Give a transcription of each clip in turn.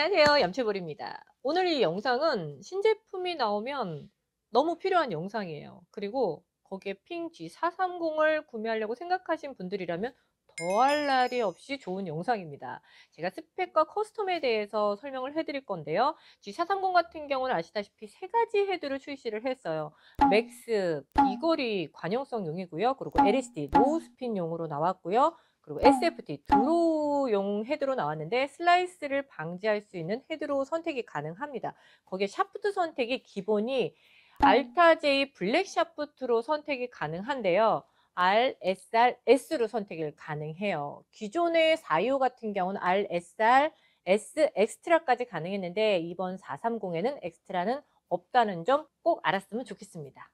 안녕하세요 얌체볼입니다 오늘 이 영상은 신제품이 나오면 너무 필요한 영상이에요 그리고 거기에 핑 G430을 구매하려고 생각하신 분들이라면 더할 나위 없이 좋은 영상입니다 제가 스펙과 커스텀에 대해서 설명을 해드릴 건데요 G430 같은 경우는 아시다시피 세 가지 헤드를 출시를 했어요 맥스, 비거리 관용성용이고요 그리고 LSD, 노우스핀용으로 나왔고요 그리고 어. SFT 드로용 헤드로 나왔는데 슬라이스를 방지할 수 있는 헤드로 선택이 가능합니다. 거기에 샤프트 선택이 기본이 음. 알타 제이 블랙 샤프트로 선택이 가능한데요. R, SR, S로 선택이 가능해요. 기존의 425 같은 경우는 R, SR, S, 엑스트라까지 가능했는데 이번 430에는 엑스트라는 없다는 점 꼭 알았으면 좋겠습니다.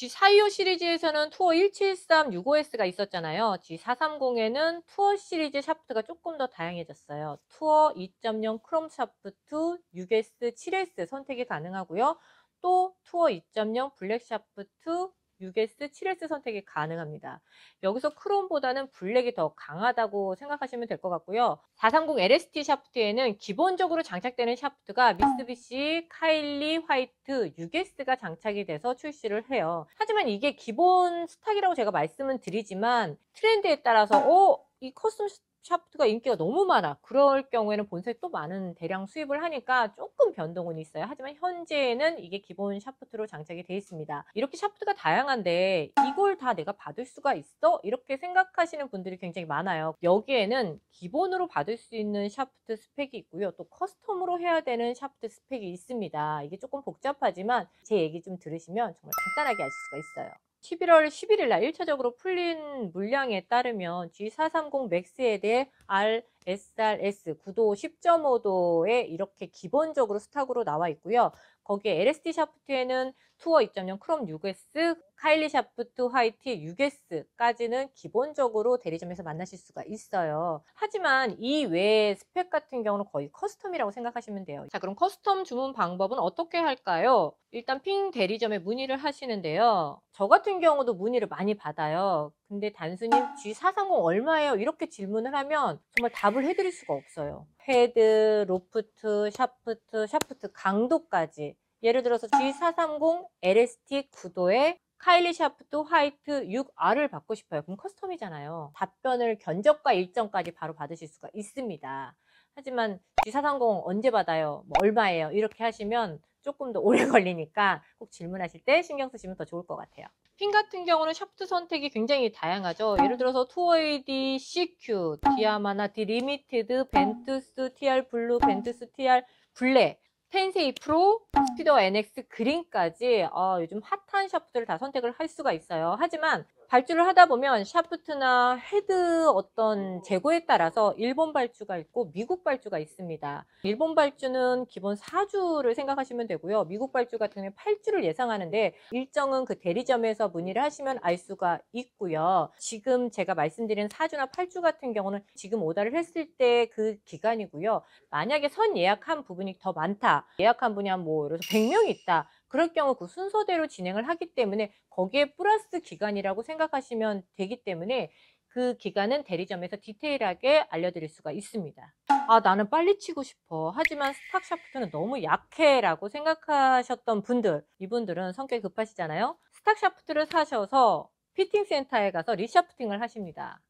G425 시리즈에서는 투어 173, 65S가 있었잖아요. G430에는 투어 시리즈 샤프트가 조금 더 다양해졌어요. 투어 2.0 크롬 샤프트 6S, 7S 선택이 가능하고요. 또 투어 2.0 블랙 샤프트 6S, 7S 선택이 가능합니다. 여기서 크롬보다는 블랙이 더 강하다고 생각하시면 될 것 같고요. 430 LST 샤프트에는 기본적으로 장착되는 샤프트가 어. 미쓰비시, 카일리, 화이트, 6S가 장착이 돼서 출시를 해요. 하지만 이게 기본 스탁이라고 제가 말씀은 드리지만 트렌드에 따라서 어? 어 이 커스텀 샤프트가 인기가 너무 많아. 그럴 경우에는 본사에 또 많은 대량 수입을 하니까 조금 변동은 있어요. 하지만 현재는 이게 기본 샤프트로 장착이 되어 있습니다. 이렇게 샤프트가 다양한데 이걸 다 내가 받을 수가 있어? 이렇게 생각하시는 분들이 굉장히 많아요. 여기에는 기본으로 받을 수 있는 샤프트 스펙이 있고요. 또 커스텀으로 해야 되는 샤프트 스펙이 있습니다. 이게 조금 복잡하지만 제 얘기 좀 들으시면 정말 간단하게 아실 수가 있어요. 11월 11일 날 1차적으로 풀린 물량에 따르면 G430 맥스에 대해 RSRS 구도 10.5도에 이렇게 기본적으로 스탁으로 나와 있고요. 거기에 LSD 샤프트에는 투어2.0 크롬 6S, 카일리 샤프트 화이트 6S까지는 기본적으로 대리점에서 만나실 수가 있어요. 하지만 이 외의 스펙 같은 경우는 거의 커스텀이라고 생각하시면 돼요. 자, 그럼 커스텀 주문 방법은 어떻게 할까요? 일단 핑 대리점에 문의를 하시는데요. 저 같은 경우도 문의를 많이 받아요. 근데 단순히 G430 얼마예요? 이렇게 질문을 하면 정말 답을 해드릴 수가 없어요. 헤드, 로프트, 샤프트, 샤프트 강도까지 예를 들어서 G430 LST 9도에 카일리 샤프트 화이트 6R을 받고 싶어요. 그럼 커스텀이잖아요. 답변을 견적과 일정까지 바로 받으실 수가 있습니다. 하지만 G430 언제 받아요? 뭐 얼마예요? 이렇게 하시면 조금 더 오래 걸리니까 꼭 질문하실 때 신경 쓰시면 더 좋을 것 같아요. 핀 같은 경우는 샤프트 선택이 굉장히 다양하죠. 예를 들어서 2어 d CQ, 디아마나, 디리미티드, 벤투스, TR 블루, 벤투스, TR 블랙 펜세이 프로, 스피더 NX 그린까지 어, 요즘 핫한 샤프트를 다 선택을 할 수가 있어요. 하지만 발주를 하다 보면 샤프트나 헤드 어떤 재고에 따라서 일본 발주가 있고 미국 발주가 있습니다. 일본 발주는 기본 4주를 생각하시면 되고요. 미국 발주 같은 경우는 8주를 예상하는데 일정은 그 대리점에서 문의를 하시면 알 수가 있고요. 지금 제가 말씀드린 4주나 8주 같은 경우는 지금 오다를 했을 때 그 기간이고요. 만약에 선 예약한 부분이 더 많다. 예약한 분이 한뭐 100명이 있다. 그럴 경우 그 순서대로 진행을 하기 때문에 거기에 플러스 기간이라고 생각하시면 되기 때문에 그 기간은 대리점에서 디테일하게 알려드릴 수가 있습니다. 아 나는 빨리 치고 싶어 하지만 스탁 샤프트는 너무 약해 라고 생각하셨던 분들 이분들은 성격이 급하시잖아요 스탁 샤프트를 사셔서 피팅 센터에 가서 리샤프팅을 하십니다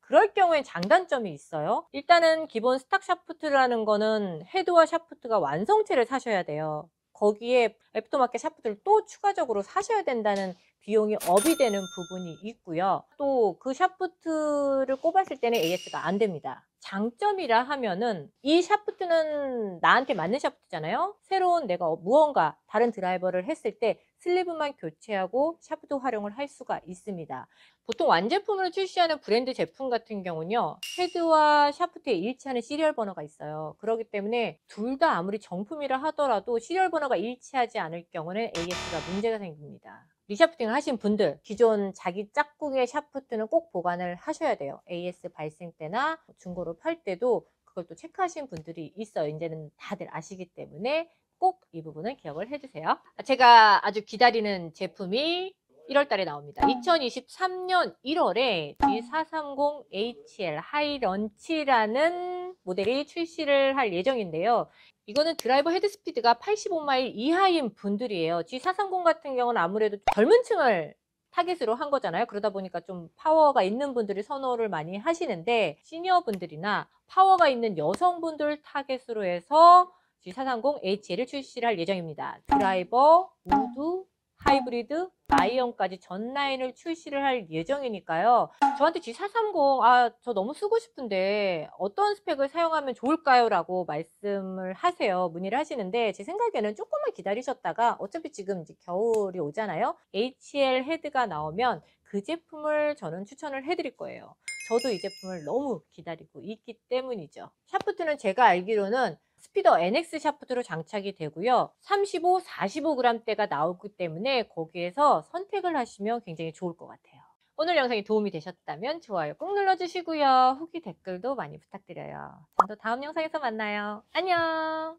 그럴 경우엔 장단점이 있어요 일단은 기본 스탁 샤프트라는 거는 헤드와 샤프트가 완성체를 사셔야 돼요 거기에 애프터마켓 샤프들을또 추가적으로 사셔야 된다는 비용이 업이 되는 부분이 있고요. 또 그 샤프트를 꼽았을 때는 AS가 안 됩니다. 장점이라 하면은 이 샤프트는 나한테 맞는 샤프트잖아요. 새로운 내가 무언가 다른 드라이버를 했을 때 슬리브만 교체하고 샤프트 활용을 할 수가 있습니다. 보통 완제품을 출시하는 브랜드 제품 같은 경우는요. 헤드와 샤프트에 일치하는 시리얼 번호가 있어요. 그렇기 때문에 둘 다 아무리 정품이라 하더라도 시리얼 번호가 일치하지 않을 경우는 AS가 문제가 생깁니다. 리샤프팅을 하신 분들 기존 자기 짝꿍의 샤프트는 꼭 보관을 하셔야 돼요. AS 발생 때나 중고로 팔 때도 그걸 또 체크하신 분들이 있어요. 이제는 다들 아시기 때문에 꼭 이 부분은 기억을 해주세요. 제가 아주 기다리는 제품이 1월 달에 나옵니다. 2023년 1월에 g 4 3 0 h l 하이런치라는 모델이 출시를 할 예정인데요. 이거는 드라이버 헤드 스피드가 85마일 이하인 분들이에요. G430 같은 경우는 아무래도 젊은 층을 타겟으로 한 거잖아요. 그러다 보니까 좀 파워가 있는 분들이 선호를 많이 하시는데 시니어분들이나 파워가 있는 여성분들 타겟으로 해서 G430HL을 출시할 예정입니다. 드라이버, 우드, 하이브리드, 라이언까지 전 라인을 출시를 할 예정이니까요. 저한테 G430, 아, 저 너무 쓰고 싶은데 어떤 스펙을 사용하면 좋을까요? 라고 말씀을 하세요. 문의를 하시는데 제 생각에는 조금만 기다리셨다가 어차피 지금 이제 겨울이 오잖아요. HL 헤드가 나오면 그 제품을 저는 추천을 해드릴 거예요. 저도 이 제품을 너무 기다리고 있기 때문이죠. 샤프트는 제가 알기로는 스피더 NX 샤프트로 장착이 되고요. 35, 45g대가 나오기 때문에 거기에서 선택을 하시면 굉장히 좋을 것 같아요. 오늘 영상이 도움이 되셨다면 좋아요 꾹 눌러주시고요. 후기 댓글도 많이 부탁드려요. 전또 다음 영상에서 만나요. 안녕!